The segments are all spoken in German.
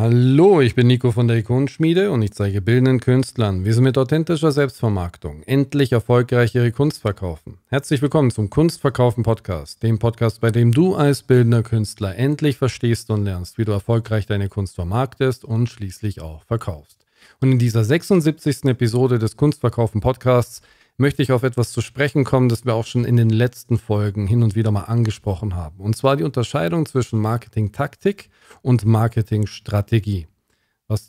Hallo, ich bin Nico von der Ikonenschmiede und ich zeige bildenden Künstlern, wie sie mit authentischer Selbstvermarktung endlich erfolgreich ihre Kunst verkaufen. Herzlich willkommen zum Kunstverkaufen Podcast, dem Podcast, bei dem du als bildender Künstler endlich verstehst und lernst, wie du erfolgreich deine Kunst vermarktest und schließlich auch verkaufst. Und in dieser 76. Episode des Kunstverkaufen Podcasts möchte ich auf etwas zu sprechen kommen, das wir auch schon in den letzten Folgen hin und wieder mal angesprochen haben. Und zwar die Unterscheidung zwischen Marketing-Taktik und Marketing-Strategie.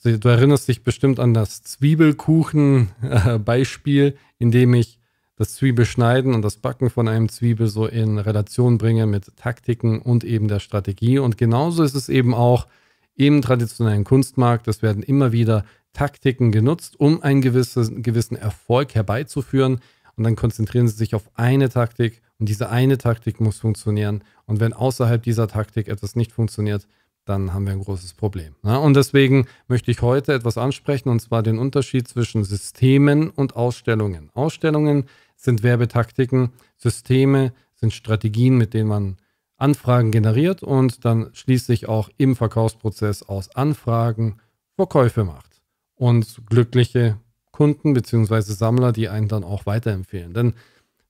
du erinnerst dich bestimmt an das Zwiebelkuchen-Beispiel, in dem ich das Zwiebelschneiden und das Backen von einem Zwiebel so in Relation bringe mit Taktiken und eben der Strategie. Und genauso ist es eben auch im traditionellen Kunstmarkt. Es werden immer wieder Taktiken genutzt, um einen gewissen, gewissen Erfolg herbeizuführen. Und dann konzentrieren sie sich auf eine Taktik und diese eine Taktik muss funktionieren. Und wenn außerhalb dieser Taktik etwas nicht funktioniert, dann haben wir ein großes Problem. Ne? und deswegen möchte ich heute etwas ansprechen, und zwar den Unterschied zwischen Systemen und Ausstellungen. Ausstellungen sind Werbetaktiken, Systeme sind Strategien, mit denen man Anfragen generiert und dann schließlich auch im Verkaufsprozess aus Anfragen Verkäufe macht und glückliche Kunden bzw. Sammler, die einen dann auch weiterempfehlen. Denn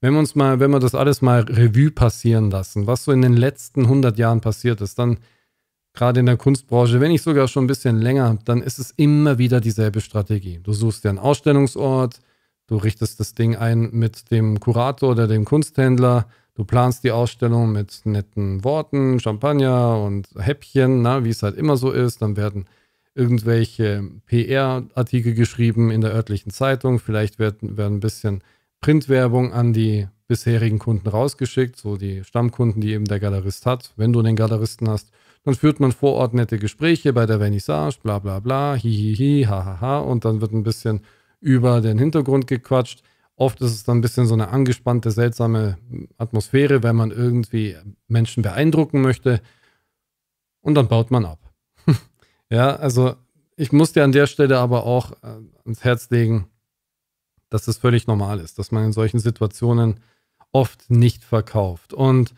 wenn wir uns mal, wenn wir das alles mal Revue passieren lassen, was so in den letzten 100 Jahren passiert ist, dann gerade in der Kunstbranche, wenn nicht sogar schon ein bisschen länger, dann ist es immer wieder dieselbe Strategie. Du suchst dir einen Ausstellungsort, du richtest das Ding ein mit dem Kurator oder dem Kunsthändler, du planst die Ausstellung mit netten Worten, Champagner und Häppchen, na, wie es halt immer so ist, dann werden irgendwelche PR-Artikel geschrieben in der örtlichen Zeitung. Vielleicht wird, werden ein bisschen Printwerbung an die bisherigen Kunden rausgeschickt, so die Stammkunden, die eben der Galerist hat. Wenn du den Galeristen hast, dann führt man vor Ort nette Gespräche bei der Vernissage, bla bla bla, hihihi, hahaha, ha. und dann wird ein bisschen über den Hintergrund gequatscht. Oft ist es dann ein bisschen so eine angespannte, seltsame Atmosphäre, wenn man irgendwie Menschen beeindrucken möchte. Und dann baut man ab. Ja, also ich muss dir an der Stelle aber auch äh, ans Herz legen, dass das völlig normal ist, dass man in solchen Situationen oft nicht verkauft. Und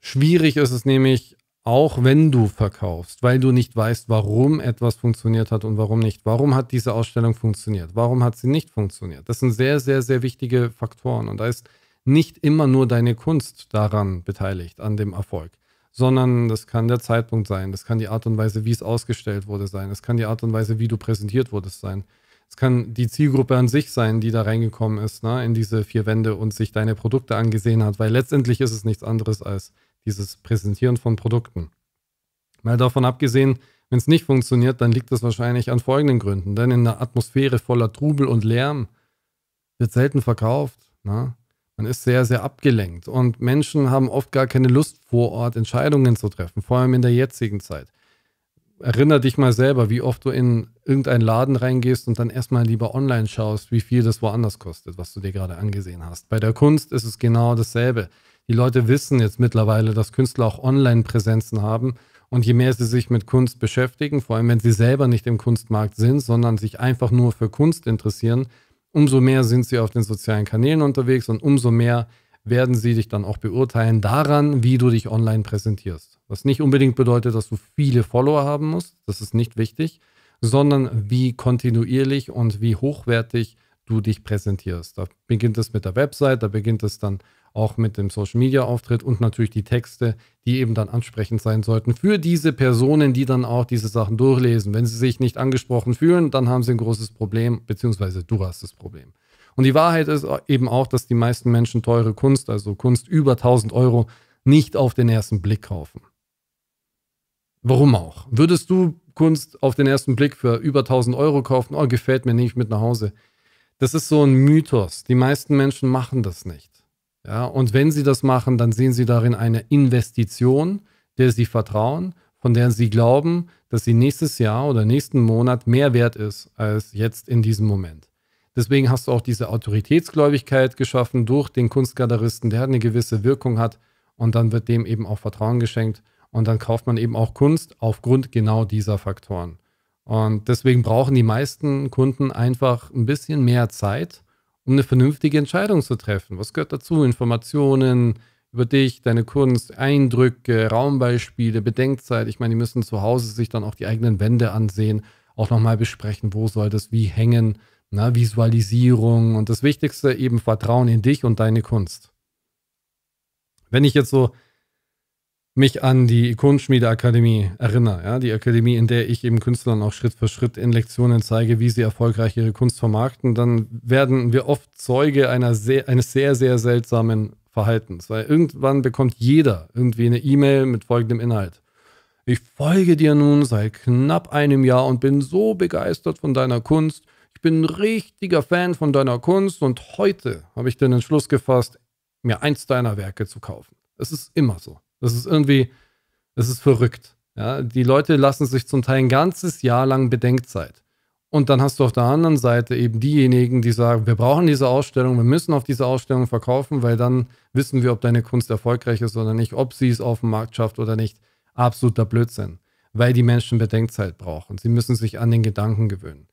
schwierig ist es nämlich, auch wenn du verkaufst, weil du nicht weißt, warum etwas funktioniert hat und warum nicht. Warum hat diese Ausstellung funktioniert? Warum hat sie nicht funktioniert? Das sind sehr, sehr, sehr wichtige Faktoren. Und da ist nicht immer nur deine Kunst daran beteiligt, an dem Erfolg sondern das kann der Zeitpunkt sein, das kann die Art und Weise, wie es ausgestellt wurde, sein, das kann die Art und Weise, wie du präsentiert wurdest, sein. Es kann die Zielgruppe an sich sein, die da reingekommen ist, ne, in diese vier Wände und sich deine Produkte angesehen hat, weil letztendlich ist es nichts anderes als dieses Präsentieren von Produkten. Mal davon abgesehen, wenn es nicht funktioniert, dann liegt das wahrscheinlich an folgenden Gründen. Denn in einer Atmosphäre voller Trubel und Lärm wird selten verkauft. Ne? Man ist sehr, sehr abgelenkt und Menschen haben oft gar keine Lust, vor Ort Entscheidungen zu treffen, vor allem in der jetzigen Zeit. Erinner dich mal selber, wie oft du in irgendeinen Laden reingehst und dann erstmal lieber online schaust, wie viel das woanders kostet, was du dir gerade angesehen hast. Bei der Kunst ist es genau dasselbe. Die Leute wissen jetzt mittlerweile, dass Künstler auch Online-Präsenzen haben. Und je mehr sie sich mit Kunst beschäftigen, vor allem wenn sie selber nicht im Kunstmarkt sind, sondern sich einfach nur für Kunst interessieren, umso mehr sind sie auf den sozialen Kanälen unterwegs und umso mehr werden sie dich dann auch beurteilen daran, wie du dich online präsentierst. Was nicht unbedingt bedeutet, dass du viele Follower haben musst, das ist nicht wichtig, sondern wie kontinuierlich und wie hochwertig du dich präsentierst. Da beginnt es mit der Website, da beginnt es dann auch mit dem Social Media Auftritt und natürlich die Texte, die eben dann ansprechend sein sollten für diese Personen, die dann auch diese Sachen durchlesen. Wenn sie sich nicht angesprochen fühlen, dann haben sie ein großes Problem, beziehungsweise du hast das Problem. Und die Wahrheit ist eben auch, dass die meisten Menschen teure Kunst, also Kunst über 1000 Euro, nicht auf den ersten Blick kaufen. Warum auch? Würdest du Kunst auf den ersten Blick für über 1000 Euro kaufen? Oh, gefällt mir nicht, mit nach Hause. Das ist so ein Mythos. Die meisten Menschen machen das nicht. Ja, und wenn sie das machen, dann sehen sie darin eine Investition, der sie vertrauen, von der sie glauben, dass sie nächstes Jahr oder nächsten Monat mehr wert ist als jetzt in diesem Moment. Deswegen hast du auch diese Autoritätsgläubigkeit geschaffen durch den Kunstgaleristen, der eine gewisse Wirkung hat und dann wird dem eben auch Vertrauen geschenkt und dann kauft man eben auch Kunst aufgrund genau dieser Faktoren. Und deswegen brauchen die meisten Kunden einfach ein bisschen mehr Zeit, um eine vernünftige Entscheidung zu treffen. Was gehört dazu? Informationen über dich, deine Kunst, Eindrücke, Raumbeispiele, Bedenkzeit. Ich meine, die müssen zu Hause sich dann auch die eigenen Wände ansehen, auch nochmal besprechen, wo soll das wie hängen, na, Visualisierung und das Wichtigste eben Vertrauen in dich und deine Kunst. Wenn ich jetzt so mich an die Ikonenschmiedeakademie erinnere, ja, die Akademie, in der ich eben Künstlern auch Schritt für Schritt in Lektionen zeige, wie sie erfolgreich ihre Kunst vermarkten, dann werden wir oft Zeuge einer sehr, eines sehr, sehr seltsamen Verhaltens, weil irgendwann bekommt jeder irgendwie eine E-Mail mit folgendem Inhalt. Ich folge dir nun seit knapp einem Jahr und bin so begeistert von deiner Kunst. Ich bin ein richtiger Fan von deiner Kunst und heute habe ich den Entschluss gefasst, mir eins deiner Werke zu kaufen. Es ist immer so. Das ist irgendwie, das ist verrückt. Ja, die Leute lassen sich zum Teil ein ganzes Jahr lang Bedenkzeit. Und dann hast du auf der anderen Seite eben diejenigen, die sagen, wir brauchen diese Ausstellung, wir müssen auf diese Ausstellung verkaufen, weil dann wissen wir, ob deine Kunst erfolgreich ist oder nicht, ob sie es auf dem Markt schafft oder nicht. Absoluter Blödsinn, weil die Menschen Bedenkzeit brauchen. Sie müssen sich an den Gedanken gewöhnen.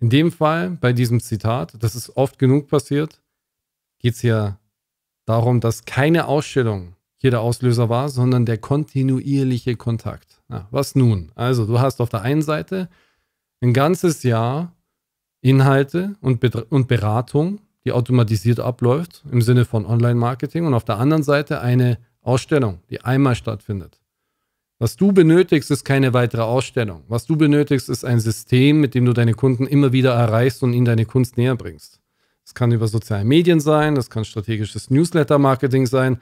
In dem Fall, bei diesem Zitat, das ist oft genug passiert, geht es hier darum, dass keine Ausstellung hier der Auslöser war, sondern der kontinuierliche Kontakt. Na, was nun? Also, du hast auf der einen Seite ein ganzes Jahr Inhalte und, Be und Beratung, die automatisiert abläuft im Sinne von Online-Marketing und auf der anderen Seite eine Ausstellung, die einmal stattfindet. Was du benötigst, ist keine weitere Ausstellung. Was du benötigst, ist ein System, mit dem du deine Kunden immer wieder erreichst und ihnen deine Kunst näher bringst. Das kann über soziale Medien sein, das kann strategisches Newsletter-Marketing sein,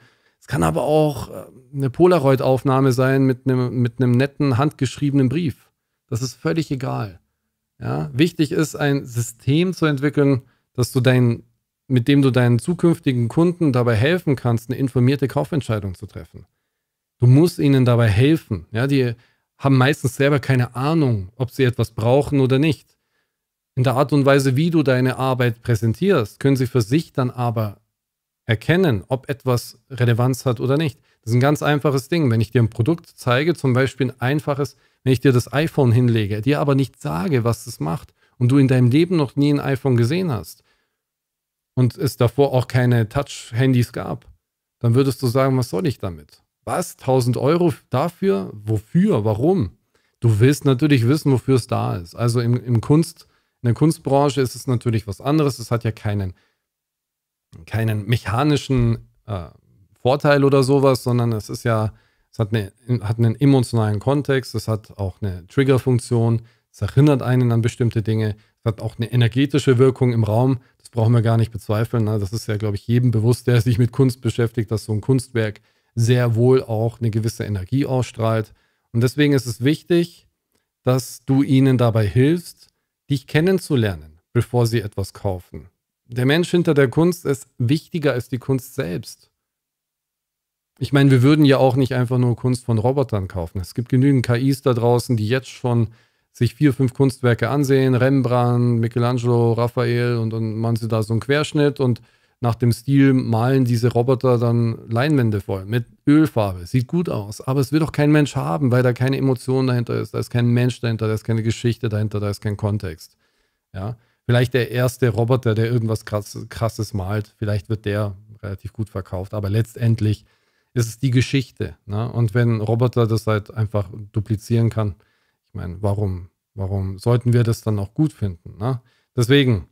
kann aber auch äh, eine Polaroid-Aufnahme sein mit einem, mit einem netten handgeschriebenen Brief. Das ist völlig egal. Ja? Wichtig ist, ein System zu entwickeln, dass du dein, mit dem du deinen zukünftigen Kunden dabei helfen kannst, eine informierte Kaufentscheidung zu treffen. Du musst ihnen dabei helfen. Ja? Die haben meistens selber keine Ahnung, ob sie etwas brauchen oder nicht. In der Art und Weise, wie du deine Arbeit präsentierst, können sie für sich dann aber erkennen, ob etwas Relevanz hat oder nicht. Das ist ein ganz einfaches Ding. Wenn ich dir ein Produkt zeige, zum Beispiel ein einfaches, wenn ich dir das iPhone hinlege, dir aber nicht sage, was es macht und du in deinem Leben noch nie ein iPhone gesehen hast und es davor auch keine Touch-Handys gab, dann würdest du sagen, was soll ich damit? Was? 1000 Euro dafür? Wofür? Warum? Du willst natürlich wissen, wofür es da ist. Also im, im Kunst, in der Kunstbranche ist es natürlich was anderes. Es hat ja keinen keinen mechanischen äh, Vorteil oder sowas, sondern es ist ja, es hat, eine, hat einen emotionalen Kontext, es hat auch eine Triggerfunktion, es erinnert einen an bestimmte Dinge, es hat auch eine energetische Wirkung im Raum, das brauchen wir gar nicht bezweifeln. Ne? Das ist ja, glaube ich, jedem bewusst, der sich mit Kunst beschäftigt, dass so ein Kunstwerk sehr wohl auch eine gewisse Energie ausstrahlt. Und deswegen ist es wichtig, dass du ihnen dabei hilfst, dich kennenzulernen, bevor sie etwas kaufen. Der Mensch hinter der Kunst ist wichtiger als die Kunst selbst. Ich meine, wir würden ja auch nicht einfach nur Kunst von Robotern kaufen. Es gibt genügend KIs da draußen, die jetzt schon sich vier, fünf Kunstwerke ansehen. Rembrandt, Michelangelo, Raphael und dann machen sie da so einen Querschnitt und nach dem Stil malen diese Roboter dann Leinwände voll mit Ölfarbe. Sieht gut aus, aber es will doch kein Mensch haben, weil da keine Emotion dahinter ist, da ist kein Mensch dahinter, da ist keine Geschichte dahinter, da ist kein Kontext. Ja. Vielleicht der erste Roboter, der irgendwas krass, Krasses malt, vielleicht wird der relativ gut verkauft. Aber letztendlich ist es die Geschichte. Ne? Und wenn Roboter das halt einfach duplizieren kann, ich meine, warum, warum sollten wir das dann auch gut finden? Ne? Deswegen,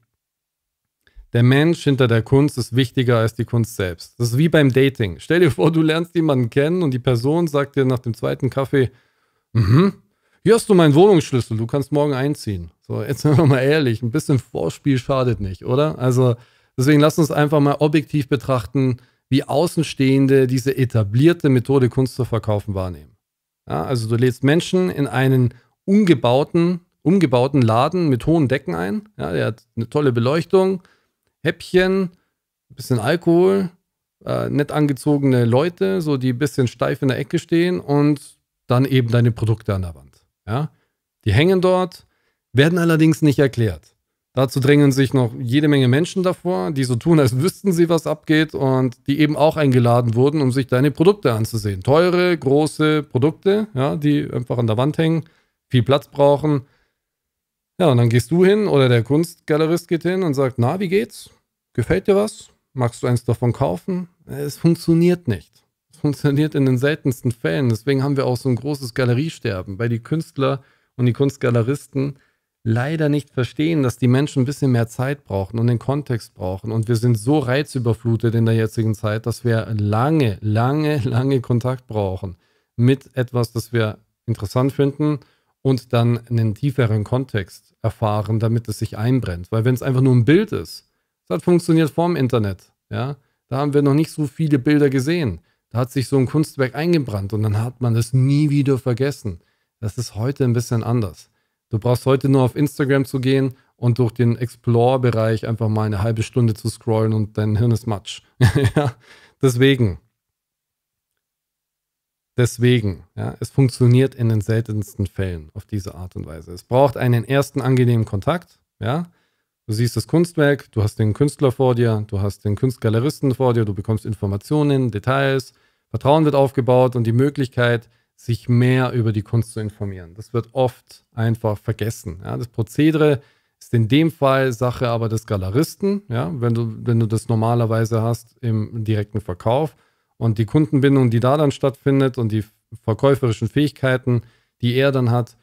der Mensch hinter der Kunst ist wichtiger als die Kunst selbst. Das ist wie beim Dating. Stell dir vor, du lernst jemanden kennen und die Person sagt dir nach dem zweiten Kaffee, mhm, hier hast du meinen Wohnungsschlüssel, du kannst morgen einziehen. So, jetzt sind wir mal ehrlich, ein bisschen Vorspiel schadet nicht, oder? Also deswegen lass uns einfach mal objektiv betrachten, wie Außenstehende diese etablierte Methode Kunst zu verkaufen wahrnehmen. Ja, also du lädst Menschen in einen umgebauten, umgebauten Laden mit hohen Decken ein. Ja, der hat eine tolle Beleuchtung, Häppchen, ein bisschen Alkohol, äh, nett angezogene Leute, so die ein bisschen steif in der Ecke stehen und dann eben deine Produkte an der Wand. Ja? Die hängen dort, werden allerdings nicht erklärt. Dazu drängen sich noch jede Menge Menschen davor, die so tun, als wüssten sie, was abgeht und die eben auch eingeladen wurden, um sich deine Produkte anzusehen. Teure, große Produkte, ja, die einfach an der Wand hängen, viel Platz brauchen. Ja, und dann gehst du hin oder der Kunstgalerist geht hin und sagt, na, wie geht's? Gefällt dir was? Magst du eins davon kaufen? Es funktioniert nicht funktioniert in den seltensten Fällen. Deswegen haben wir auch so ein großes Galeriesterben, weil die Künstler und die Kunstgaleristen leider nicht verstehen, dass die Menschen ein bisschen mehr Zeit brauchen und den Kontext brauchen. Und wir sind so reizüberflutet in der jetzigen Zeit, dass wir lange, lange, lange Kontakt brauchen mit etwas, das wir interessant finden und dann einen tieferen Kontext erfahren, damit es sich einbrennt. Weil wenn es einfach nur ein Bild ist, das hat funktioniert vorm Internet, ja, da haben wir noch nicht so viele Bilder gesehen. Da hat sich so ein Kunstwerk eingebrannt und dann hat man das nie wieder vergessen. Das ist heute ein bisschen anders. Du brauchst heute nur auf Instagram zu gehen und durch den Explore-Bereich einfach mal eine halbe Stunde zu scrollen und dein Hirn ist matsch. ja, deswegen. Deswegen, ja, es funktioniert in den seltensten Fällen auf diese Art und Weise. Es braucht einen ersten angenehmen Kontakt, ja, Du siehst das Kunstwerk, du hast den Künstler vor dir, du hast den Kunstgaleristen vor dir, du bekommst Informationen, Details, Vertrauen wird aufgebaut und die Möglichkeit, sich mehr über die Kunst zu informieren. Das wird oft einfach vergessen. Ja, das Prozedere ist in dem Fall Sache aber des Galeristen, ja, wenn, du, wenn du das normalerweise hast im direkten Verkauf. Und die Kundenbindung, die da dann stattfindet und die verkäuferischen Fähigkeiten, die er dann hat,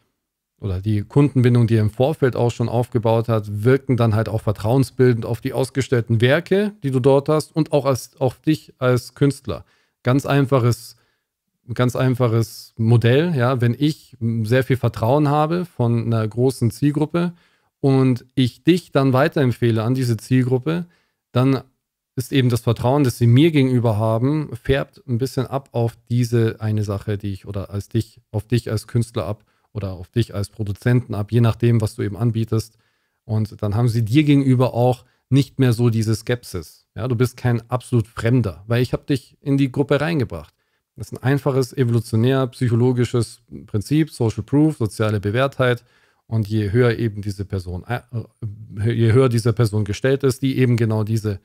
oder die Kundenbindung, die er im Vorfeld auch schon aufgebaut hat, wirken dann halt auch vertrauensbildend auf die ausgestellten Werke, die du dort hast und auch als, auf dich als Künstler. Ganz einfaches, ganz einfaches Modell, ja, wenn ich sehr viel Vertrauen habe von einer großen Zielgruppe und ich dich dann weiterempfehle an diese Zielgruppe, dann ist eben das Vertrauen, das sie mir gegenüber haben, färbt ein bisschen ab auf diese eine Sache, die ich oder als dich, auf dich als Künstler ab oder auf dich als Produzenten ab, je nachdem, was du eben anbietest. Und dann haben sie dir gegenüber auch nicht mehr so diese Skepsis. Ja, du bist kein absolut Fremder, weil ich habe dich in die Gruppe reingebracht. Das ist ein einfaches evolutionär psychologisches Prinzip, Social Proof, soziale Bewährtheit. Und je höher eben diese Person, äh, äh, je höher diese Person gestellt ist, die eben genau diese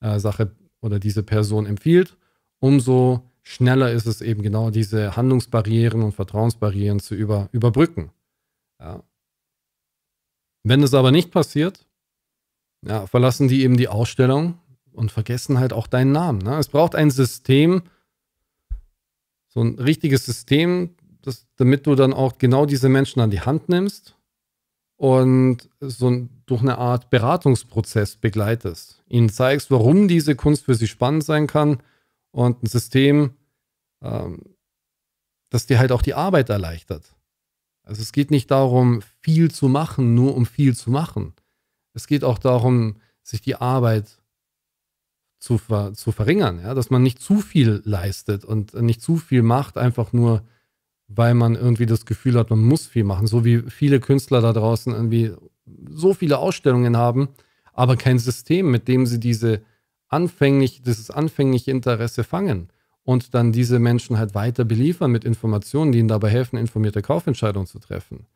äh, Sache oder diese Person empfiehlt, umso schneller ist es eben genau diese Handlungsbarrieren und Vertrauensbarrieren zu über, überbrücken. Ja. Wenn es aber nicht passiert, ja, verlassen die eben die Ausstellung und vergessen halt auch deinen Namen. Ne? Es braucht ein System, so ein richtiges System, das, damit du dann auch genau diese Menschen an die Hand nimmst und so ein, durch eine Art Beratungsprozess begleitest. Ihnen zeigst, warum diese Kunst für sie spannend sein kann und ein System, ähm, das dir halt auch die Arbeit erleichtert. Also es geht nicht darum, viel zu machen, nur um viel zu machen. Es geht auch darum, sich die Arbeit zu, ver zu verringern, ja? dass man nicht zu viel leistet und nicht zu viel macht, einfach nur, weil man irgendwie das Gefühl hat, man muss viel machen. So wie viele Künstler da draußen irgendwie so viele Ausstellungen haben, aber kein System, mit dem sie diese anfänglich, dieses anfängliche Interesse fangen und dann diese Menschen halt weiter beliefern mit Informationen, die ihnen dabei helfen, informierte Kaufentscheidungen zu treffen.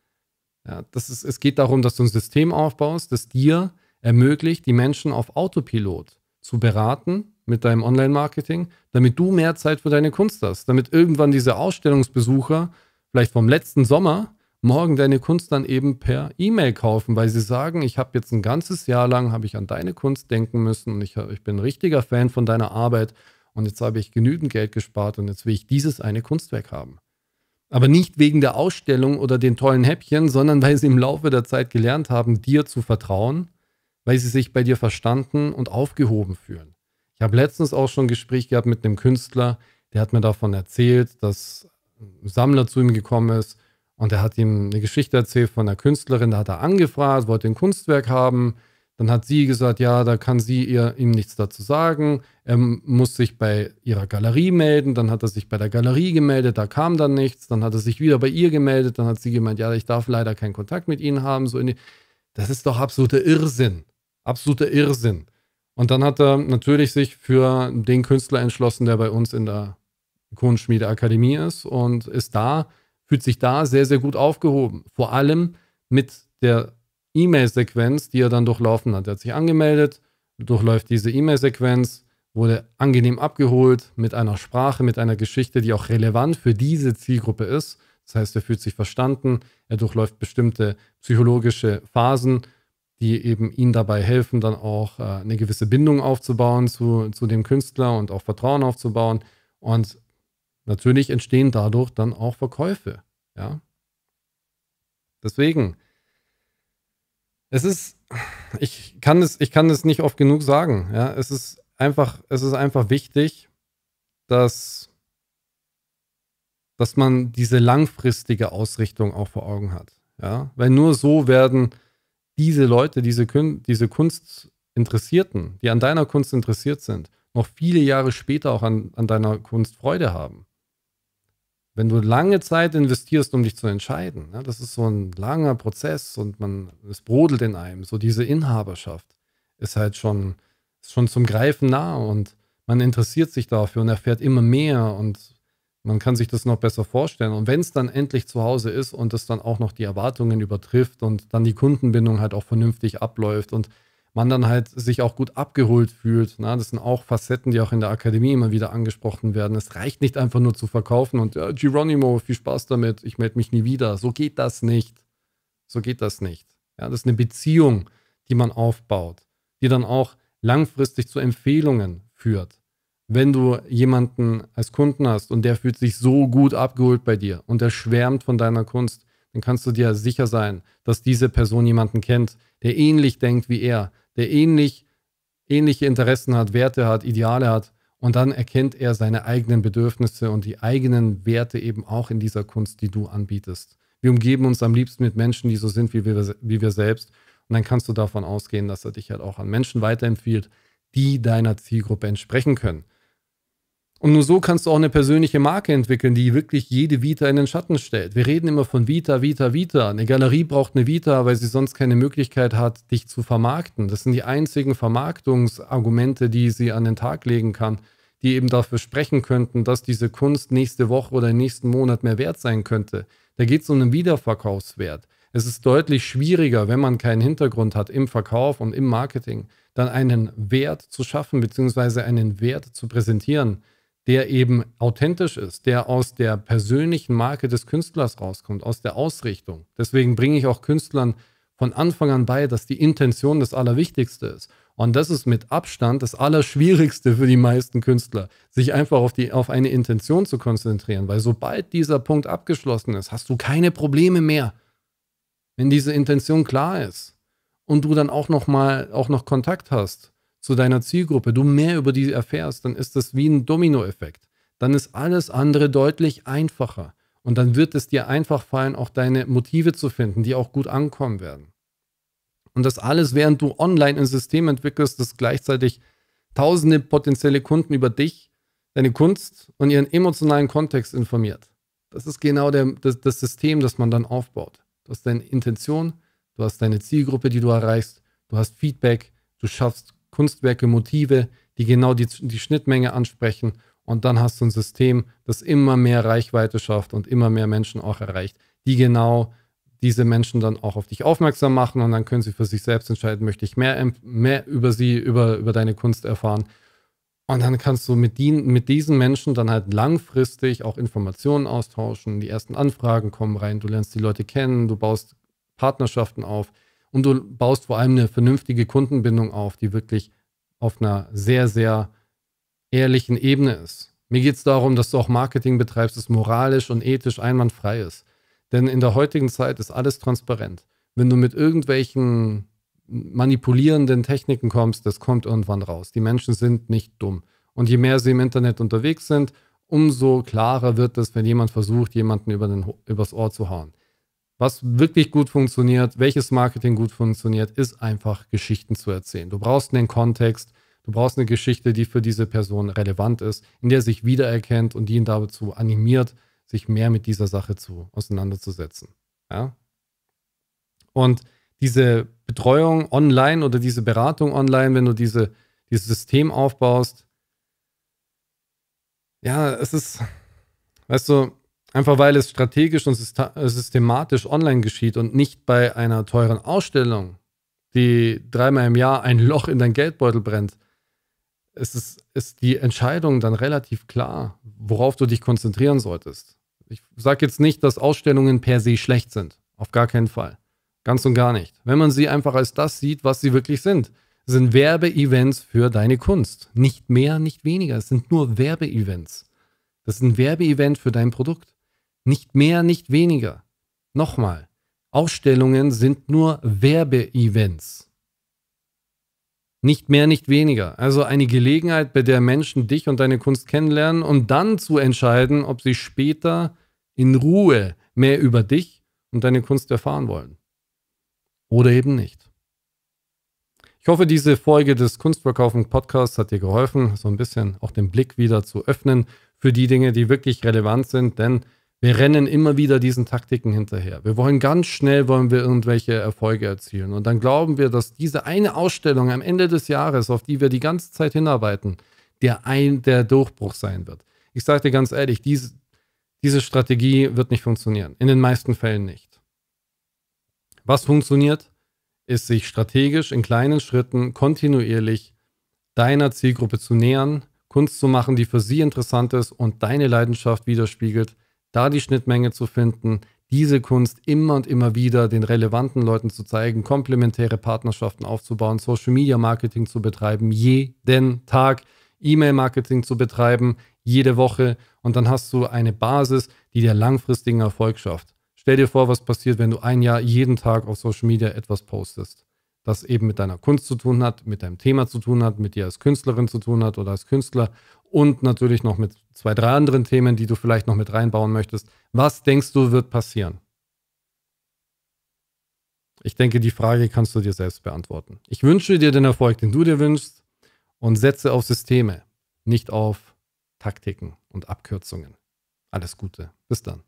Ja, das ist, es geht darum, dass du ein System aufbaust, das dir ermöglicht, die Menschen auf Autopilot zu beraten mit deinem Online-Marketing, damit du mehr Zeit für deine Kunst hast, damit irgendwann diese Ausstellungsbesucher vielleicht vom letzten Sommer morgen deine Kunst dann eben per E-Mail kaufen, weil sie sagen, ich habe jetzt ein ganzes Jahr lang, habe ich an deine Kunst denken müssen und ich, ich bin ein richtiger Fan von deiner Arbeit und jetzt habe ich genügend Geld gespart und jetzt will ich dieses eine Kunstwerk haben. Aber nicht wegen der Ausstellung oder den tollen Häppchen, sondern weil sie im Laufe der Zeit gelernt haben, dir zu vertrauen, weil sie sich bei dir verstanden und aufgehoben fühlen. Ich habe letztens auch schon ein Gespräch gehabt mit einem Künstler, der hat mir davon erzählt, dass ein Sammler zu ihm gekommen ist und er hat ihm eine Geschichte erzählt von einer Künstlerin, da hat er angefragt, wollte ein Kunstwerk haben. Dann hat sie gesagt, ja, da kann sie ihr, ihm nichts dazu sagen. Er muss sich bei ihrer Galerie melden. Dann hat er sich bei der Galerie gemeldet, da kam dann nichts. Dann hat er sich wieder bei ihr gemeldet. Dann hat sie gemeint, ja, ich darf leider keinen Kontakt mit Ihnen haben. So die, das ist doch absoluter Irrsinn. Absoluter Irrsinn. Und dann hat er natürlich sich für den Künstler entschlossen, der bei uns in der Kunstschmiedeakademie ist und ist da fühlt sich da sehr, sehr gut aufgehoben. Vor allem mit der E-Mail-Sequenz, die er dann durchlaufen hat. Er hat sich angemeldet, durchläuft diese E-Mail-Sequenz, wurde angenehm abgeholt mit einer Sprache, mit einer Geschichte, die auch relevant für diese Zielgruppe ist. Das heißt, er fühlt sich verstanden, er durchläuft bestimmte psychologische Phasen, die eben ihm dabei helfen, dann auch äh, eine gewisse Bindung aufzubauen zu, zu dem Künstler und auch Vertrauen aufzubauen. Und Natürlich entstehen dadurch dann auch Verkäufe. Ja? Deswegen, es ist, ich kann es, ich kann es nicht oft genug sagen. Ja? Es, ist einfach, es ist einfach wichtig, dass, dass man diese langfristige Ausrichtung auch vor Augen hat. Ja? Weil nur so werden diese Leute, diese, diese Kunstinteressierten, die an deiner Kunst interessiert sind, noch viele Jahre später auch an, an deiner Kunst Freude haben wenn du lange Zeit investierst, um dich zu entscheiden, ne, das ist so ein langer Prozess und man, es brodelt in einem. So diese Inhaberschaft ist halt schon, ist schon zum Greifen nah und man interessiert sich dafür und erfährt immer mehr und man kann sich das noch besser vorstellen. Und wenn es dann endlich zu Hause ist und es dann auch noch die Erwartungen übertrifft und dann die Kundenbindung halt auch vernünftig abläuft und man dann halt sich auch gut abgeholt fühlt. Na? Ne? Das sind auch Facetten, die auch in der Akademie immer wieder angesprochen werden. Es reicht nicht einfach nur zu verkaufen und ja, Geronimo, viel Spaß damit, ich melde mich nie wieder. So geht das nicht. So geht das nicht. Ja, das ist eine Beziehung, die man aufbaut, die dann auch langfristig zu Empfehlungen führt. Wenn du jemanden als Kunden hast und der fühlt sich so gut abgeholt bei dir und der schwärmt von deiner Kunst, dann kannst du dir sicher sein, dass diese Person jemanden kennt, der ähnlich denkt wie er, der ähnlich, ähnliche Interessen hat, Werte hat, Ideale hat. Und dann erkennt er seine eigenen Bedürfnisse und die eigenen Werte eben auch in dieser Kunst, die du anbietest. Wir umgeben uns am liebsten mit Menschen, die so sind wie wir, wie wir selbst. Und dann kannst du davon ausgehen, dass er dich halt auch an Menschen weiterempfiehlt, die deiner Zielgruppe entsprechen können. Und nur so kannst du auch eine persönliche Marke entwickeln, die wirklich jede Vita in den Schatten stellt. Wir reden immer von Vita, Vita, Vita. Eine Galerie braucht eine Vita, weil sie sonst keine Möglichkeit hat, dich zu vermarkten. Das sind die einzigen Vermarktungsargumente, die sie an den Tag legen kann, die eben dafür sprechen könnten, dass diese Kunst nächste Woche oder nächsten Monat mehr wert sein könnte. Da geht es um einen Wiederverkaufswert. Es ist deutlich schwieriger, wenn man keinen Hintergrund hat im Verkauf und im Marketing, dann einen Wert zu schaffen bzw. einen Wert zu präsentieren der eben authentisch ist, der aus der persönlichen Marke des Künstlers rauskommt, aus der Ausrichtung. Deswegen bringe ich auch Künstlern von Anfang an bei, dass die Intention das Allerwichtigste ist. Und das ist mit Abstand das Allerschwierigste für die meisten Künstler, sich einfach auf, die, auf eine Intention zu konzentrieren, weil sobald dieser Punkt abgeschlossen ist, hast du keine Probleme mehr, wenn diese Intention klar ist und du dann auch noch mal auch noch Kontakt hast zu deiner Zielgruppe, du mehr über die erfährst, dann ist das wie ein Dominoeffekt. Dann ist alles andere deutlich einfacher. Und dann wird es dir einfach fallen, auch deine Motive zu finden, die auch gut ankommen werden. Und das alles, während du online ein System entwickelst, das gleichzeitig tausende potenzielle Kunden über dich, deine Kunst und ihren emotionalen Kontext informiert. Das ist genau der, das, das System, das man dann aufbaut. Du hast deine Intention, du hast deine Zielgruppe, die du erreichst, du hast Feedback, du schaffst Kunstwerke, Motive, die genau die, die Schnittmenge ansprechen. Und dann hast du ein System, das immer mehr Reichweite schafft und immer mehr Menschen auch erreicht, die genau diese Menschen dann auch auf dich aufmerksam machen und dann können sie für sich selbst entscheiden, möchte ich mehr, mehr über sie, über, über deine Kunst erfahren. Und dann kannst du mit, die, mit diesen Menschen dann halt langfristig auch Informationen austauschen, die ersten Anfragen kommen rein, du lernst die Leute kennen, du baust Partnerschaften auf. Und du baust vor allem eine vernünftige Kundenbindung auf, die wirklich auf einer sehr, sehr ehrlichen Ebene ist. Mir geht es darum, dass du auch Marketing betreibst, das moralisch und ethisch einwandfrei ist. Denn in der heutigen Zeit ist alles transparent. Wenn du mit irgendwelchen manipulierenden Techniken kommst, das kommt irgendwann raus. Die Menschen sind nicht dumm. Und je mehr sie im Internet unterwegs sind, umso klarer wird es, wenn jemand versucht, jemanden über den, übers Ohr zu hauen. Was wirklich gut funktioniert, welches Marketing gut funktioniert, ist einfach Geschichten zu erzählen. Du brauchst einen Kontext, du brauchst eine Geschichte, die für diese Person relevant ist, in der er sich wiedererkennt und die ihn dazu animiert, sich mehr mit dieser Sache zu auseinanderzusetzen. Ja? Und diese Betreuung online oder diese Beratung online, wenn du diese, dieses System aufbaust, ja, es ist, weißt du, Einfach weil es strategisch und systematisch online geschieht und nicht bei einer teuren Ausstellung, die dreimal im Jahr ein Loch in dein Geldbeutel brennt, ist, es, ist die Entscheidung dann relativ klar, worauf du dich konzentrieren solltest. Ich sage jetzt nicht, dass Ausstellungen per se schlecht sind. Auf gar keinen Fall. Ganz und gar nicht. Wenn man sie einfach als das sieht, was sie wirklich sind, sind Werbeevents für deine Kunst. Nicht mehr, nicht weniger. Es sind nur Werbeevents. Das ist ein Werbeevent für dein Produkt. Nicht mehr, nicht weniger. Nochmal, Ausstellungen sind nur Werbeevents. Nicht mehr, nicht weniger. Also eine Gelegenheit, bei der Menschen dich und deine Kunst kennenlernen und dann zu entscheiden, ob sie später in Ruhe mehr über dich und deine Kunst erfahren wollen. Oder eben nicht. Ich hoffe, diese Folge des Kunstverkaufen Podcasts hat dir geholfen, so ein bisschen auch den Blick wieder zu öffnen für die Dinge, die wirklich relevant sind, denn wir rennen immer wieder diesen Taktiken hinterher. Wir wollen ganz schnell, wollen wir irgendwelche Erfolge erzielen. Und dann glauben wir, dass diese eine Ausstellung am Ende des Jahres, auf die wir die ganze Zeit hinarbeiten, der, ein, der Durchbruch sein wird. Ich sage dir ganz ehrlich, diese, diese Strategie wird nicht funktionieren. In den meisten Fällen nicht. Was funktioniert, ist sich strategisch in kleinen Schritten kontinuierlich deiner Zielgruppe zu nähern, Kunst zu machen, die für sie interessant ist und deine Leidenschaft widerspiegelt – da die Schnittmenge zu finden, diese Kunst immer und immer wieder den relevanten Leuten zu zeigen, komplementäre Partnerschaften aufzubauen, Social Media Marketing zu betreiben, jeden Tag E-Mail Marketing zu betreiben, jede Woche und dann hast du eine Basis, die dir langfristigen Erfolg schafft. Stell dir vor, was passiert, wenn du ein Jahr jeden Tag auf Social Media etwas postest was eben mit deiner Kunst zu tun hat, mit deinem Thema zu tun hat, mit dir als Künstlerin zu tun hat oder als Künstler und natürlich noch mit zwei, drei anderen Themen, die du vielleicht noch mit reinbauen möchtest. Was denkst du, wird passieren? Ich denke, die Frage kannst du dir selbst beantworten. Ich wünsche dir den Erfolg, den du dir wünschst und setze auf Systeme, nicht auf Taktiken und Abkürzungen. Alles Gute. Bis dann.